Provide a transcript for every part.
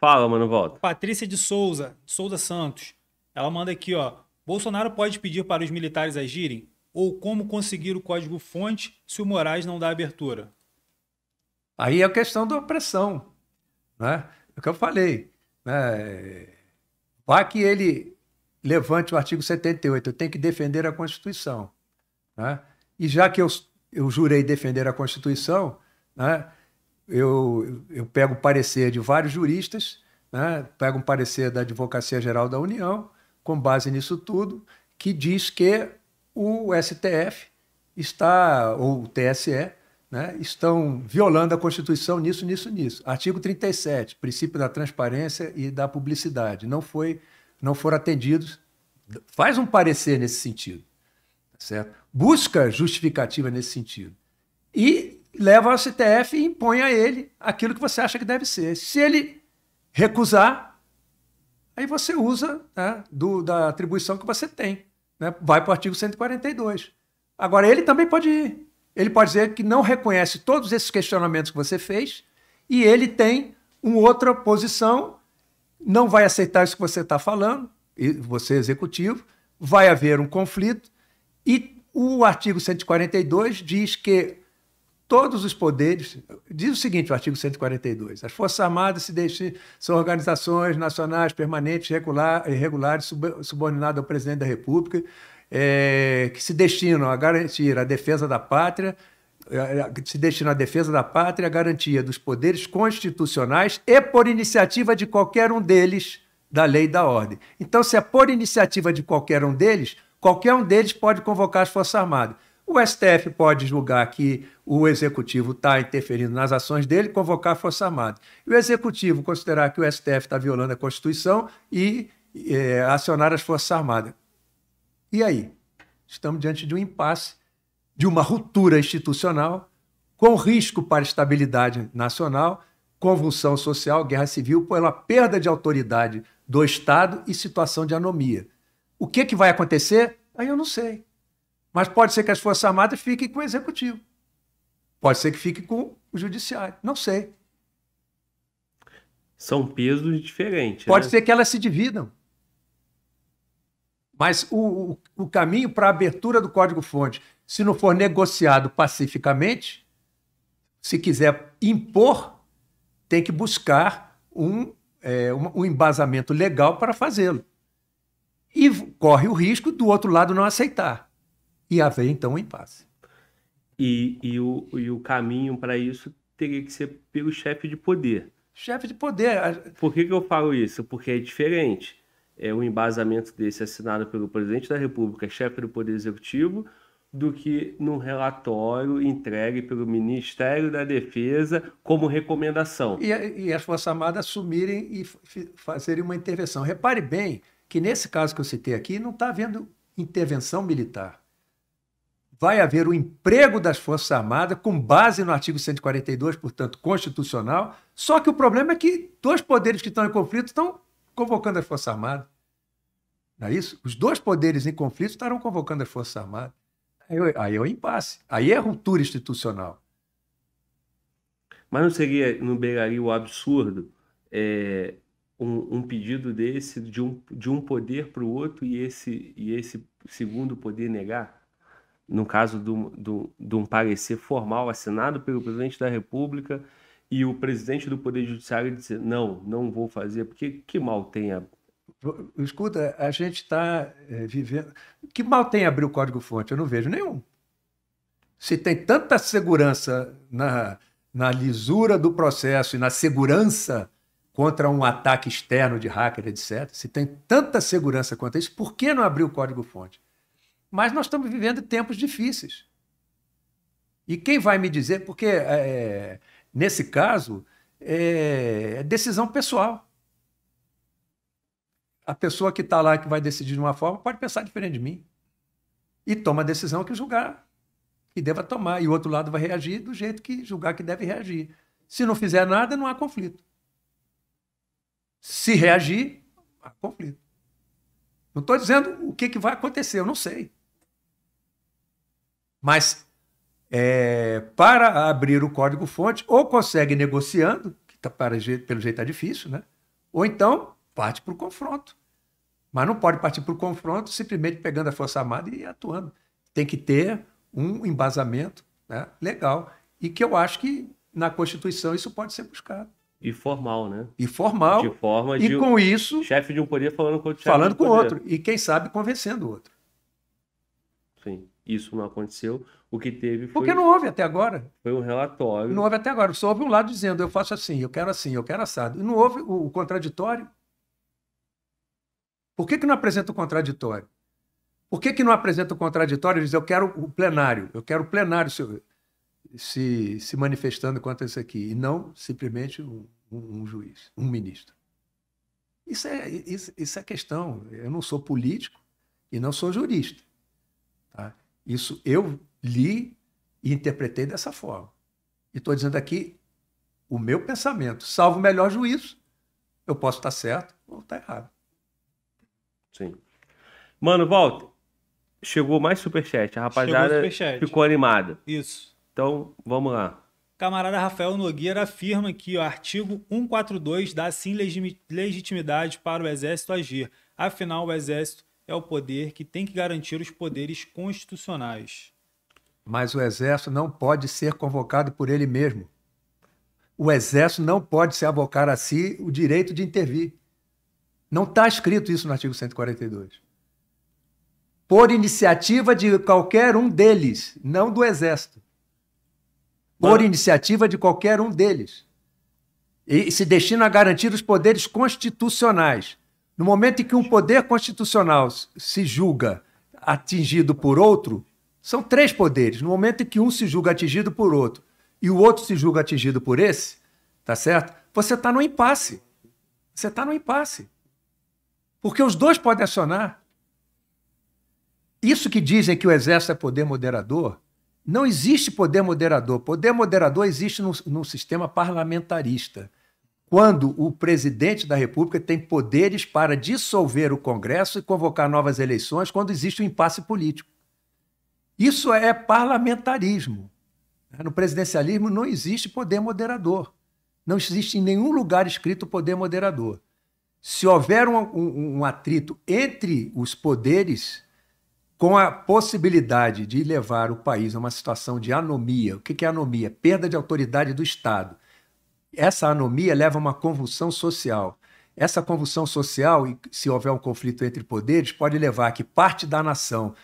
Fala, mano, volta. Patrícia de Souza, Souza Santos. Ela manda aqui, ó. Bolsonaro pode pedir para os militares agirem? Ou como conseguir o código-fonte se o Moraes não dá abertura? Aí é a questão da opressão. Né? É o que eu falei. Né? Vá que ele levante o artigo 78, eu tenho que defender a Constituição. Né? E já que eu, eu jurei defender a Constituição, né? eu, eu pego parecer de vários juristas, né? pego um parecer da Advocacia Geral da União, com base nisso tudo, que diz que o STF está, ou o TSE, né? estão violando a Constituição nisso, nisso, nisso. Artigo 37, princípio da transparência e da publicidade. Não, foi, não foram atendidos. Faz um parecer nesse sentido. Tá certo? Busca justificativa nesse sentido. E leva ao STF e impõe a ele aquilo que você acha que deve ser. Se ele recusar, aí você usa né, do, da atribuição que você tem. Né? Vai para o artigo 142. Agora, ele também pode ir. Ele pode dizer que não reconhece todos esses questionamentos que você fez e ele tem uma outra posição, não vai aceitar isso que você está falando, você é executivo, vai haver um conflito e o artigo 142 diz que todos os poderes. Diz o seguinte, o artigo 142: as Forças Armadas se deixam, são organizações nacionais permanentes, regular, regulares, sub, subordinadas ao presidente da República, é, que se destinam a garantir a defesa da pátria, eh, se destinam à defesa da pátria, a garantia dos poderes constitucionais e por iniciativa de qualquer um deles da lei e da ordem. Então, se é por iniciativa de qualquer um deles, qualquer um deles pode convocar as Forças Armadas. O STF pode julgar que o executivo está interferindo nas ações dele, convocar a Força Armada. E o executivo considerar que o STF está violando a Constituição e é, acionar as Forças Armadas. E aí? Estamos diante de um impasse, de uma ruptura institucional, com risco para a estabilidade nacional, convulsão social, guerra civil, pela perda de autoridade do Estado e situação de anomia. O que, que vai acontecer? Aí eu não sei. Mas pode ser que as Forças Armadas fiquem com o Executivo. Pode ser que fique com o Judiciário. Não sei. São pesos diferentes. Pode né? ser que elas se dividam. Mas o, o, o caminho para a abertura do Código-Fonte, se não for negociado pacificamente, se quiser impor, tem que buscar um, é, um, um embasamento legal para fazê-lo. E corre o risco do outro lado não aceitar e haver então um impasse. E, e, o, e o caminho para isso teria que ser pelo chefe de poder. Chefe de poder. Por que, que eu falo isso? Porque é diferente. É um embasamento desse assinado pelo presidente da República, é chefe do Poder Executivo, do que num relatório entregue pelo Ministério da Defesa como recomendação. E, e as Forças Armadas assumirem e fazerem uma intervenção. Repare bem que nesse caso que eu citei aqui, não está havendo intervenção militar vai haver o emprego das Forças Armadas com base no artigo 142, portanto, constitucional. Só que o problema é que dois poderes que estão em conflito estão convocando as Forças Armadas. Não é isso? Os dois poderes em conflito estarão convocando as Forças Armadas. Aí, aí é o um impasse. Aí é ruptura institucional. Mas não seria, não beiraria o absurdo é, um, um, pedido desse de um, de um poder para o outro e esse, e esse segundo poder negar? no caso de um parecer formal assinado pelo presidente da República e o presidente do Poder Judiciário dizer não, não vou fazer, porque que mal tem a. Escuta, a gente está é, vivendo. Que mal tem abrir o código-fonte? Eu não vejo nenhum. Se tem tanta segurança na, na lisura do processo e na segurança contra um ataque externo de hacker, etc., se tem tanta segurança quanto isso, por que não abrir o código-fonte? Mas nós estamos vivendo tempos difíceis. E quem vai me dizer? Porque, é, nesse caso, é, é decisão pessoal. A pessoa que está lá, que vai decidir de uma forma, pode pensar diferente de mim. E toma a decisão que julgar que deva tomar. E o outro lado vai reagir do jeito que julgar que deve reagir. Se não fizer nada, não há conflito. Se reagir, há conflito. Não estou dizendo o que, que vai acontecer, eu não sei. Mas é, para abrir o código-fonte, ou consegue negociando, que tá para, pelo jeito está difícil, né? ou então parte para o confronto. Mas não pode partir para o confronto simplesmente pegando a Força Armada e atuando. Tem que ter um embasamento né, legal. E que eu acho que na Constituição isso pode ser buscado. E formal, né? E formal. De forma e com um isso. Chefe de um poder falando com outro. Falando com outro. E quem sabe convencendo o outro. Sim isso não aconteceu. O que teve foi. Porque não houve até agora. Foi um relatório. Não houve até agora. Só houve um lado dizendo, eu faço assim, eu quero assim, eu quero assado. E não houve o, contraditório. Por que, que não apresenta o contraditório? Por que, que não apresenta o contraditório e diz, eu quero o plenário, eu quero o plenário se, se, se manifestando contra isso aqui, e não simplesmente um, um, um juiz, um ministro? Isso é, isso, isso é questão. Eu não sou político e não sou jurista. Tá? Isso eu li e interpretei dessa forma. E estou dizendo aqui o meu pensamento, salvo o melhor juízo. Eu posso estar certo ou estar errado. Sim. Mano, volta. Chegou mais superchat. A rapaziada superchat. ficou animada. Isso. Então, vamos lá. Camarada Rafael Nogueira afirma que o artigo 142 dá sim legitimidade para o Exército agir. Afinal, o Exército é o poder que tem que garantir os poderes constitucionais. Mas o Exército não pode ser convocado por ele mesmo. O Exército não pode se abocar a si o direito de intervir. Não está escrito isso no artigo 142. Por iniciativa de qualquer um deles, não do Exército. Por iniciativa de qualquer um deles. E se destina a garantir os poderes constitucionais. No momento em que um poder constitucional se julga atingido por outro, são três poderes. No momento em que um se julga atingido por outro e o outro se julga atingido por esse, tá certo? Você está no impasse. Você está no impasse. Porque os dois podem acionar. Isso que dizem que o exército é poder moderador, não existe poder moderador. Poder moderador existe num, num sistema parlamentarista quando o presidente da República tem poderes para dissolver o Congresso e convocar novas eleições quando existe um impasse político. Isso é parlamentarismo. No presidencialismo não existe poder moderador. Não existe em nenhum lugar escrito poder moderador. Se houver um, um, um atrito entre os poderes, com a possibilidade de levar o país a uma situação de anomia, o que é anomia? Perda de autoridade do Estado essa anomia leva a uma convulsão social. Essa convulsão social, se houver um conflito entre poderes, pode levar a que parte da nação,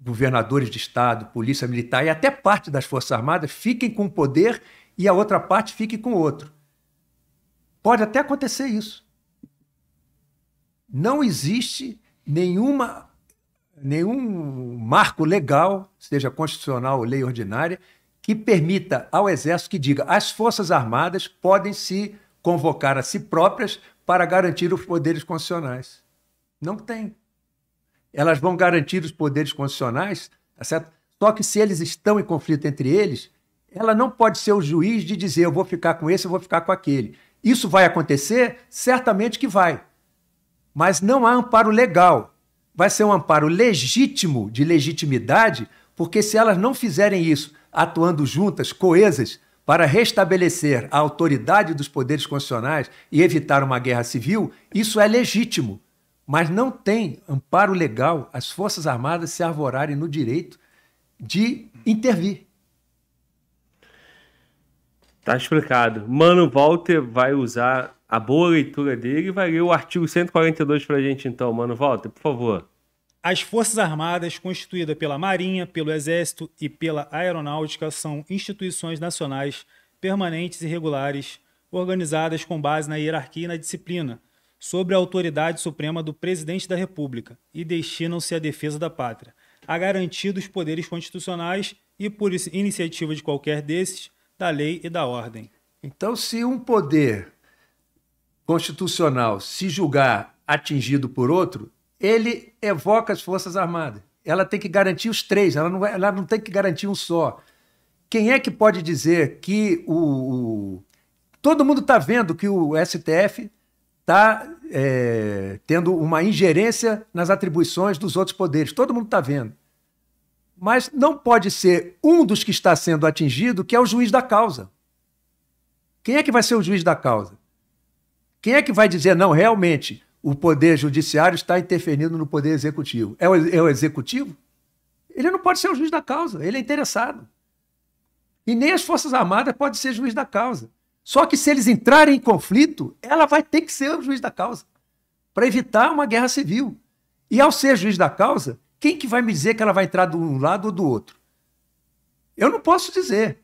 governadores de Estado, polícia militar e até parte das Forças Armadas fiquem com o poder e a outra parte fique com o outro. Pode até acontecer isso. Não existe nenhuma, nenhum marco legal, seja constitucional ou lei ordinária, que permita ao Exército que diga as Forças Armadas podem se convocar a si próprias para garantir os poderes constitucionais. Não tem. Elas vão garantir os poderes constitucionais, tá certo? Só que se eles estão em conflito entre eles, ela não pode ser o juiz de dizer eu vou ficar com esse, eu vou ficar com aquele. Isso vai acontecer? Certamente que vai. Mas não há amparo legal. Vai ser um amparo legítimo, de legitimidade, porque se elas não fizerem isso, atuando juntas, coesas, para restabelecer a autoridade dos poderes constitucionais e evitar uma guerra civil, isso é legítimo. Mas não tem amparo legal as Forças Armadas se arvorarem no direito de intervir. Tá explicado. Mano Walter vai usar a boa leitura dele e vai ler o artigo 142 para a gente, então. Mano Walter, por favor. As Forças Armadas, constituída pela Marinha, pelo Exército e pela Aeronáutica, são instituições nacionais permanentes e regulares, organizadas com base na hierarquia e na disciplina, sobre a autoridade suprema do Presidente da República, e destinam-se à defesa da pátria, à garantia dos poderes constitucionais e, por iniciativa de qualquer desses, da lei e da ordem. Então, se um poder constitucional se julgar atingido por outro, ele evoca as Forças Armadas. Ela tem que garantir os três, ela não, é, ela não tem que garantir um só. Quem é que pode dizer que o. o... todo mundo está vendo que o STF está é, tendo uma ingerência nas atribuições dos outros poderes. Todo mundo está vendo. Mas não pode ser um dos que está sendo atingido que é o juiz da causa. Quem é que vai ser o juiz da causa? Quem é que vai dizer, não, realmente, o poder judiciário está interferindo no poder executivo. É o, é o executivo? Ele não pode ser o juiz da causa, ele é interessado. E nem as Forças Armadas podem ser juiz da causa. Só que se eles entrarem em conflito, ela vai ter que ser o juiz da causa, para evitar uma guerra civil. E ao ser juiz da causa, quem que vai me dizer que ela vai entrar de um lado ou do outro? Eu não posso dizer.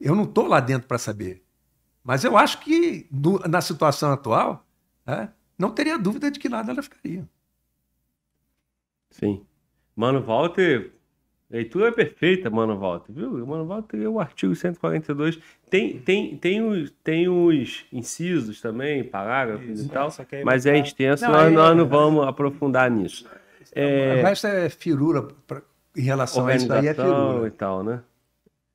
Eu não estou lá dentro para saber. Mas eu acho que, na situação atual, né, não teria dúvida de que lado ela ficaria. Sim. Mano, Walter, leitura é perfeita, Mano Walter, viu? Mano Walter é o artigo 142. Tem, tem, tem, os, tem os incisos também, parágrafos Isso, e tal, mas é extenso, não, nós, aí, é- nós não é... vamos aprofundar nisso. É... é o é firura pra, em relação a isso daí, é firura. e tal, né?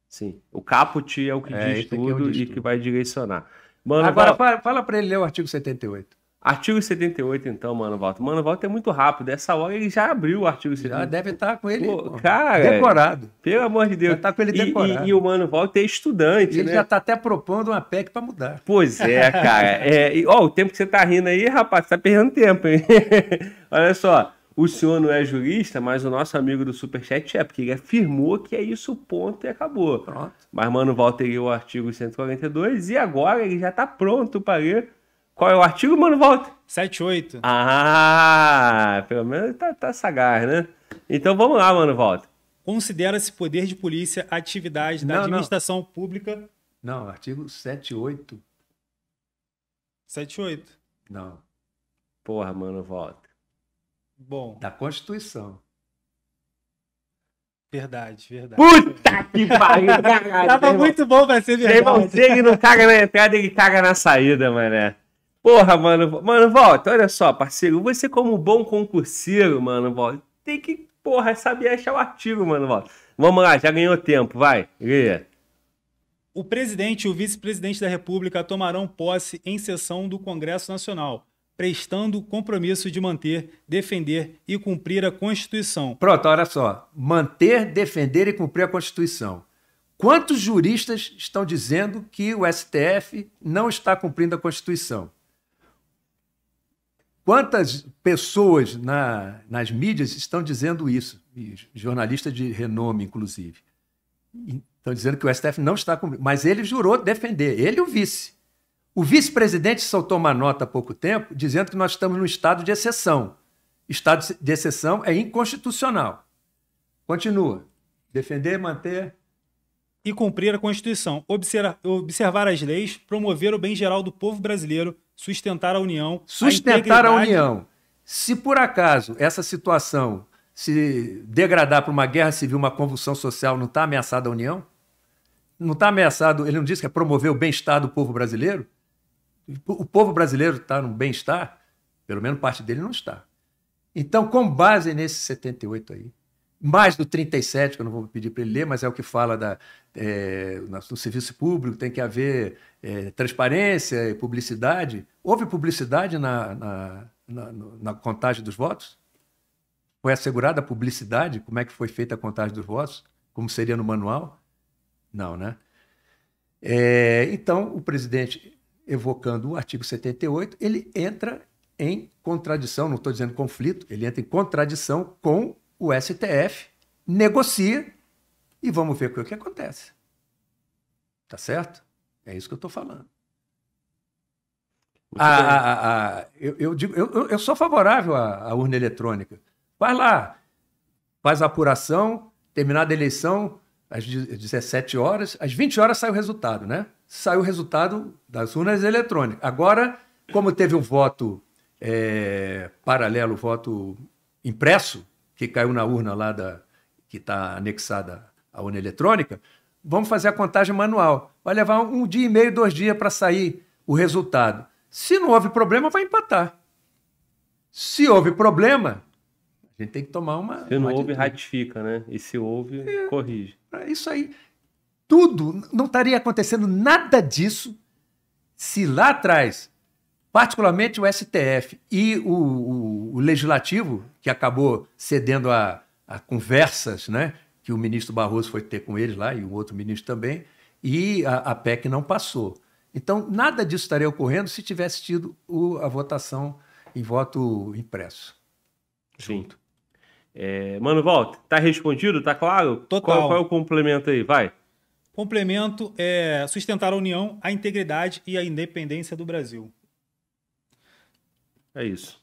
Sim. O caput é o que é, diz é tudo que e tudo. que vai direcionar. Mano, Agora, fala, fala para ele ler o artigo 78. Artigo 78, então, Mano Walter. Mano Walter é muito rápido. Essa hora ele já abriu o artigo 78. Já deve estar tá com ele Pô, cara, decorado. Pelo amor de Deus. Já tá com ele decorado. E, e, e o Mano Walter é estudante. Ele né? já está até propondo uma PEC para mudar. Pois é, cara. é, e, ó, o tempo que você está rindo aí, rapaz, você tá perdendo tempo, hein? Olha só. O senhor não é jurista, mas o nosso amigo do Superchat é, porque ele afirmou que é isso, ponto, e acabou. Pronto. Mas Mano Walter leu o artigo 142 e agora ele já está pronto para ler qual é o artigo, mano, Walter? 78. Ah, pelo menos tá, tá sagaz, né? Então vamos lá, mano, Walter. Considera-se poder de polícia atividade da não, administração não. pública. Não, artigo 78. 78. Não. Porra, mano, Walter. Bom. Da Constituição. Verdade, verdade. Puta que pariu, caralho. Tava muito bom pra ser verdade. Tem você que não caga na entrada, ele caga na saída, mané. Porra, mano, mano, volta, olha só, parceiro, você como bom concurseiro, mano, volta, tem que, porra, saber achar o artigo, mano, volta. Vamos lá, já ganhou tempo, vai, lê. O presidente e o vice-presidente da República tomarão posse em sessão do Congresso Nacional, prestando o compromisso de manter, defender e cumprir a Constituição. Pronto, olha só, manter, defender e cumprir a Constituição. Quantos juristas estão dizendo que o STF não está cumprindo a Constituição? Quantas pessoas na, nas mídias estão dizendo isso? Jornalistas de renome, inclusive. Estão dizendo que o STF não está cumprindo. Mas ele jurou defender, ele e o vice. O vice-presidente soltou uma nota há pouco tempo dizendo que nós estamos no estado de exceção. Estado de exceção é inconstitucional. Continua. Defender, manter. E cumprir a Constituição, observar as leis, promover o bem geral do povo brasileiro sustentar a União. Sustentar a, a União. Se por acaso essa situação se degradar para uma guerra civil, uma convulsão social, não está ameaçada a União? Não está ameaçado, ele não disse que é promover o bem-estar do povo brasileiro? O povo brasileiro está no bem-estar? Pelo menos parte dele não está. Então, com base nesse 78 aí, mais do 37, que eu não vou pedir para ele ler, mas é o que fala da, é, no serviço público, tem que haver é, transparência e publicidade. Houve publicidade na, na, na, na, contagem dos votos? Foi assegurada a publicidade? Como é que foi feita a contagem dos votos? Como seria no manual? Não, né? É, então, o presidente, evocando o artigo 78, ele entra em contradição, não estou dizendo conflito, ele entra em contradição com o STF negocia e vamos ver o que acontece. Tá certo? É isso que eu estou falando. A, a, a, eu, eu, digo, eu, eu, sou favorável à, à urna eletrônica. Vai lá, faz a apuração, terminada a eleição, às 17 horas, às 20 horas sai o resultado, né? Saiu o resultado das urnas eletrônicas. Agora, como teve um voto é, paralelo, voto impresso, que caiu na urna lá da, que está anexada à urna eletrônica, vamos fazer a contagem manual. Vai levar um dia e meio, dois dias para sair o resultado. Se não houve problema, vai empatar. Se houve problema, a gente tem que tomar uma. Se não houve, ratifica, né? E se houve, é, corrige. É isso aí. Tudo, não estaria acontecendo nada disso se lá atrás particularmente o STF e o, o, o Legislativo, que acabou cedendo a, a, conversas né, que o ministro Barroso foi ter com eles lá, e o outro ministro também, e a, a PEC não passou. Então, nada disso estaria ocorrendo se tivesse tido o, a votação em voto impresso. Junto. É, Mano, volta. Está respondido? Está claro? Total. Qual, qual é o complemento aí? Vai. Complemento é sustentar a união, a integridade e a independência do Brasil. É isso.